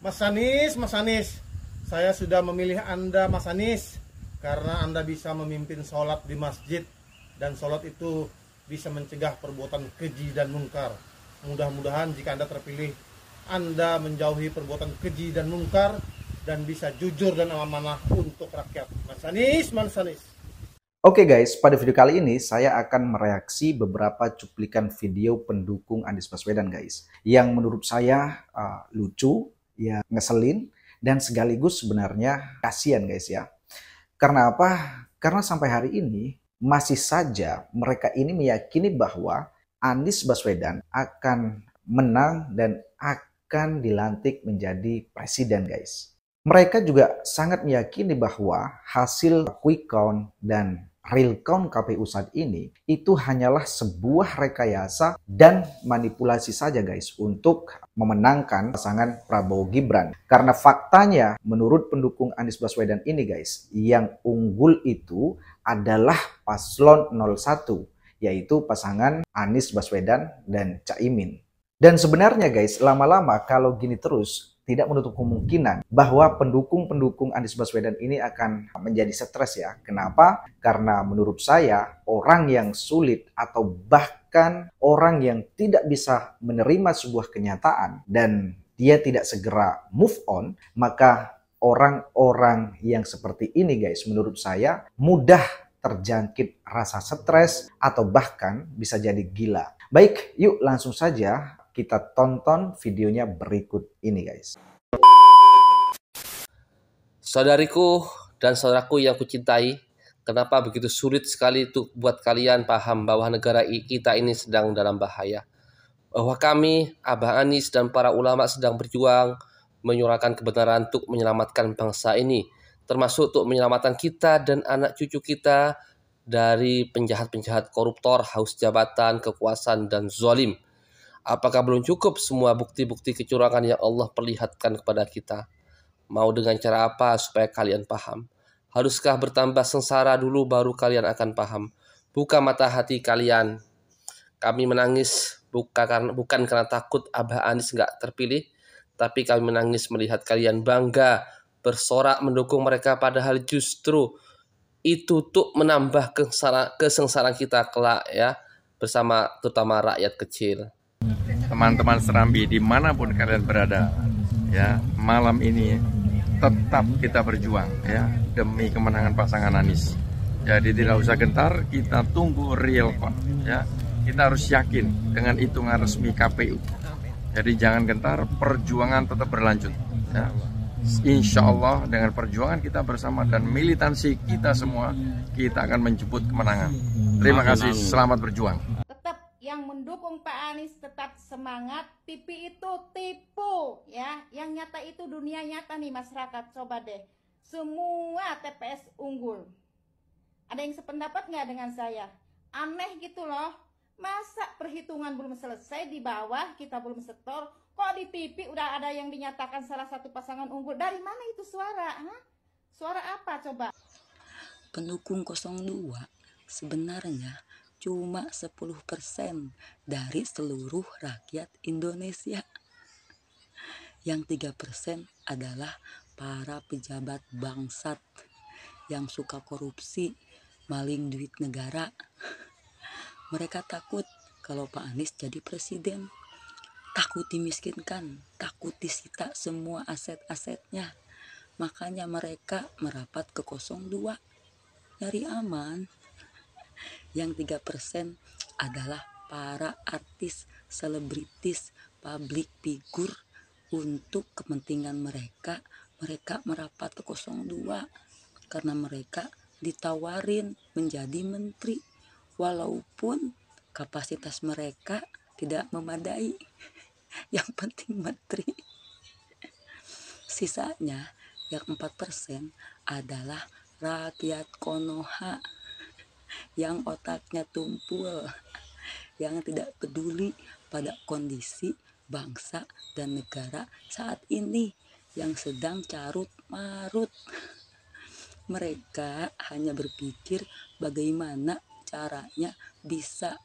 Mas Anies, Mas Anies, saya sudah memilih Anda Mas Anies karena Anda bisa memimpin sholat di masjid dan sholat itu bisa mencegah perbuatan keji dan mungkar. Mudah-mudahan jika Anda terpilih, Anda menjauhi perbuatan keji dan mungkar dan bisa jujur dan amanah untuk rakyat. Mas Anies, Mas Anies. Oke okay guys, pada video kali ini saya akan mereaksi beberapa cuplikan video pendukung Anies Baswedan guys. Yang menurut saya uh, lucu, ya ngeselin dan sekaligus sebenarnya kasihan guys ya. Karena apa? Karena sampai hari ini masih saja mereka ini meyakini bahwa Anies Baswedan akan menang dan akan dilantik menjadi presiden guys. Mereka juga sangat meyakini bahwa hasil quick count dan real count KPU saat ini itu hanyalah sebuah rekayasa dan manipulasi saja guys untuk memenangkan pasangan Prabowo Gibran. Karena faktanya menurut pendukung Anies Baswedan ini guys, yang unggul itu adalah paslon 01 yaitu pasangan Anies Baswedan dan Caimin. Dan sebenarnya guys, lama-lama kalau gini terus tidak menutup kemungkinan bahwa pendukung-pendukung Anies Baswedan ini akan menjadi stres ya. Kenapa? Karena menurut saya orang yang sulit atau bahkan orang yang tidak bisa menerima sebuah kenyataan dan dia tidak segera move on, maka orang-orang yang seperti ini guys menurut saya mudah terjangkit rasa stres atau bahkan bisa jadi gila. Baik, yuk langsung saja kita tonton videonya berikut ini guys. Saudariku dan saudaraku yang kucintai, kenapa begitu sulit sekali untuk buat kalian paham bahwa negara kita ini sedang dalam bahaya. Bahwa kami, Abah Anis dan para ulama sedang berjuang menyuarakan kebenaran untuk menyelamatkan bangsa ini, termasuk untuk menyelamatkan kita dan anak cucu kita dari penjahat-penjahat koruptor, haus jabatan, kekuasaan, dan zolim. Apakah belum cukup semua bukti-bukti kecurangan yang Allah perlihatkan kepada kita? Mau dengan cara apa supaya kalian paham? Haruskah bertambah sengsara dulu baru kalian akan paham? Buka mata hati kalian. Kami menangis buka karena, bukan karena takut Abah Anis nggak terpilih, tapi kami menangis melihat kalian bangga bersorak mendukung mereka padahal justru itu tuh menambah kesengsaraan kita kelak ya bersama terutama rakyat kecil teman-teman Serambi dimanapun kalian berada ya malam ini tetap kita berjuang ya demi kemenangan pasangan Anies jadi tidak usah gentar kita tunggu real count ya kita harus yakin dengan hitungan resmi KPU jadi jangan gentar perjuangan tetap berlanjut ya Insya Allah dengan perjuangan kita bersama dan militansi kita semua kita akan menjemput kemenangan terima kasih selamat berjuang yang mendukung Pak Anies tetap semangat, TV itu tipu ya. Yang nyata itu dunia nyata nih masyarakat, coba deh. Semua TPS unggul. Ada yang sependapat nggak dengan saya? Aneh gitu loh. Masa perhitungan belum selesai di bawah kita belum setor, kok di pipi udah ada yang dinyatakan salah satu pasangan unggul? Dari mana itu suara? Suara apa coba? Pendukung 02 sebenarnya cuma 10% dari seluruh rakyat Indonesia. Yang tiga persen adalah para pejabat bangsat yang suka korupsi, maling duit negara. Mereka takut kalau Pak Anies jadi presiden. Takut dimiskinkan, takut disita semua aset-asetnya. Makanya mereka merapat ke 02 nyari aman yang 3% adalah para artis, selebritis, public figure untuk kepentingan mereka mereka merapat ke 02 karena mereka ditawarin menjadi menteri walaupun kapasitas mereka tidak memadai yang penting menteri sisanya yang 4% adalah rakyat Konoha yang otaknya tumpul, yang tidak peduli pada kondisi bangsa dan negara saat ini yang sedang carut marut. Mereka hanya berpikir bagaimana caranya bisa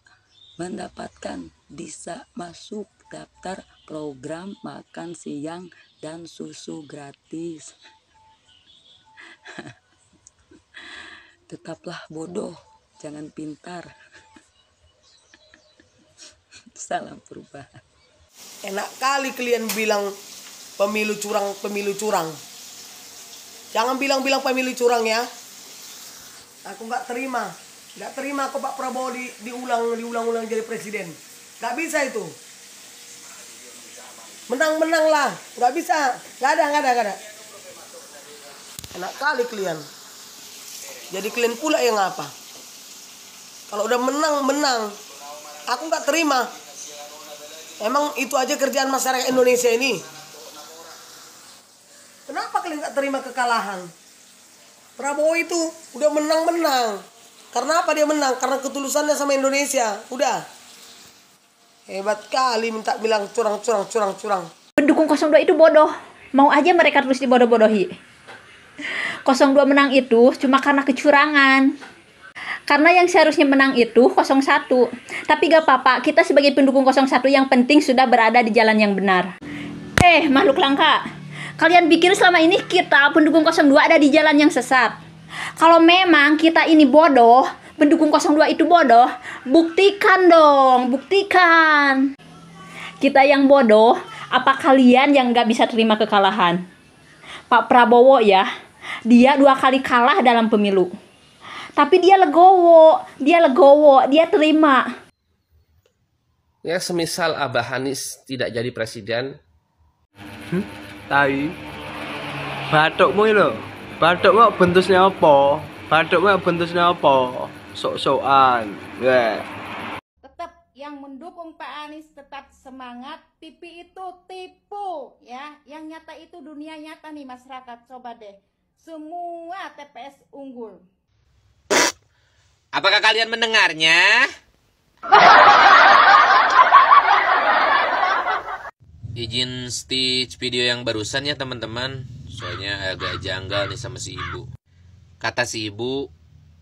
mendapatkan, bisa masuk daftar program makan siang dan susu gratis. Tetaplah bodoh jangan pintar salam perubahan enak kali kalian bilang pemilu curang pemilu curang jangan bilang-bilang pemilu curang ya aku nggak terima nggak terima kok Pak Prabowo di, diulang diulang-ulang jadi presiden nggak bisa itu menang-menang lah nggak bisa nggak ada nggak ada nggak ada enak kali kalian jadi kalian pula yang apa kalau udah menang menang aku nggak terima emang itu aja kerjaan masyarakat Indonesia ini kenapa kalian nggak terima kekalahan Prabowo itu udah menang menang karena apa dia menang karena ketulusannya sama Indonesia udah hebat kali minta bilang curang curang curang curang pendukung 02 itu bodoh mau aja mereka terus dibodoh-bodohi 02 menang itu cuma karena kecurangan karena yang seharusnya menang itu 01. Tapi gak apa-apa, kita sebagai pendukung 01 yang penting sudah berada di jalan yang benar. Eh, makhluk langka. Kalian pikir selama ini kita pendukung 02 ada di jalan yang sesat? Kalau memang kita ini bodoh, pendukung 02 itu bodoh, buktikan dong, buktikan. Kita yang bodoh, apa kalian yang gak bisa terima kekalahan? Pak Prabowo ya, dia dua kali kalah dalam pemilu tapi dia legowo dia legowo dia terima ya semisal Abah Hanis tidak jadi presiden hmm? Tapi, batukmu lo batukmu bentusnya apa batukmu bentusnya apa sok-sokan yeah. tetap yang mendukung Pak Anis tetap semangat pipi itu tipu ya yang nyata itu dunia nyata nih masyarakat coba deh semua TPS unggul Apakah kalian mendengarnya? Izin stitch video yang barusan ya teman-teman. Soalnya agak janggal nih sama si ibu. Kata si ibu,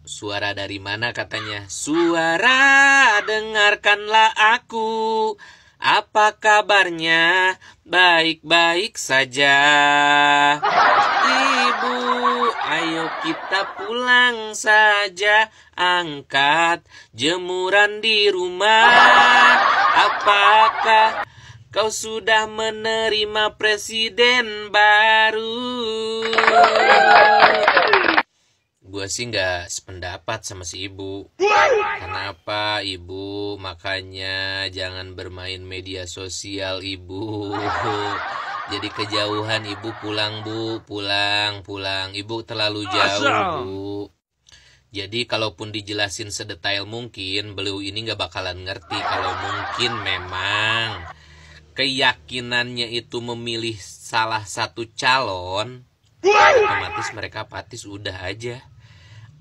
suara dari mana katanya? Suara, dengarkanlah aku. Apa kabarnya? Baik-baik saja yuk kita pulang saja Angkat jemuran di rumah Apakah kau sudah menerima presiden baru? Gue sih nggak sependapat sama si ibu. Kenapa ibu? Makanya jangan bermain media sosial ibu jadi kejauhan ibu pulang bu pulang pulang ibu terlalu jauh bu jadi kalaupun dijelasin sedetail mungkin beliau ini nggak bakalan ngerti kalau mungkin memang keyakinannya itu memilih salah satu calon otomatis mereka patis udah aja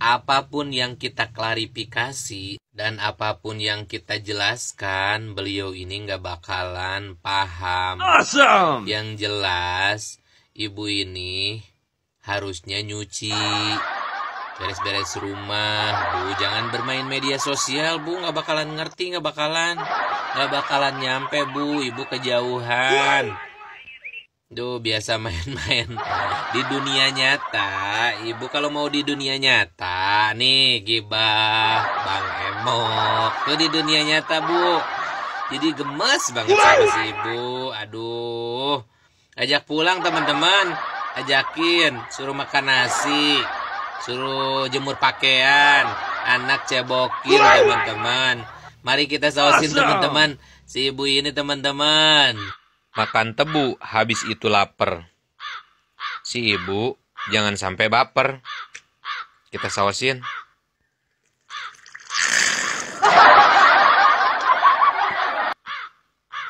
apapun yang kita klarifikasi dan apapun yang kita jelaskan, beliau ini nggak bakalan paham. Awesome. Yang jelas, ibu ini harusnya nyuci, beres-beres rumah, bu. Jangan bermain media sosial, bu. Nggak bakalan ngerti, nggak bakalan, nggak bakalan nyampe, bu. Ibu kejauhan. Duh, biasa main-main di dunia nyata. Ibu kalau mau di dunia nyata, nih gibah Bang Emo. Tuh di dunia nyata, Bu. Jadi gemes banget sama si Ibu. Aduh. Ajak pulang, teman-teman. Ajakin, suruh makan nasi, suruh jemur pakaian, anak cebokin, teman-teman. Mari kita sausin, teman-teman. Si ibu ini, teman-teman makan tebu, habis itu lapar. Si ibu jangan sampai baper. Kita sawasin.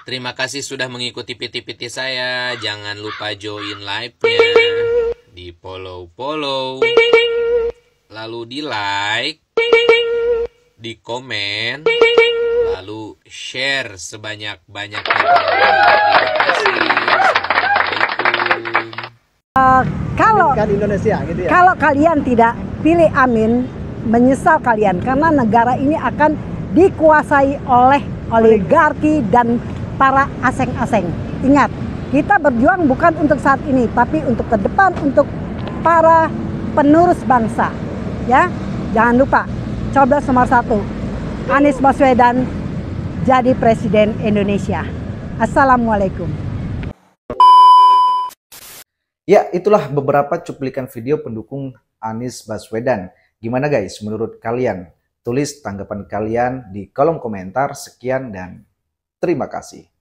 Terima kasih sudah mengikuti piti-piti saya. Jangan lupa join live-nya. Di follow-follow. Lalu di like. Di komen. Lalu share sebanyak-banyaknya. Uh, kalau Indonesia, gitu ya? kalau kalian tidak pilih Amin, menyesal kalian karena negara ini akan dikuasai oleh oligarki dan para aseng-aseng. Ingat, kita berjuang bukan untuk saat ini, tapi untuk ke depan untuk para penerus bangsa. Ya, jangan lupa coba nomor satu, Anies Baswedan jadi Presiden Indonesia. Assalamualaikum. Ya, itulah beberapa cuplikan video pendukung Anies Baswedan. Gimana guys menurut kalian? Tulis tanggapan kalian di kolom komentar. Sekian dan terima kasih.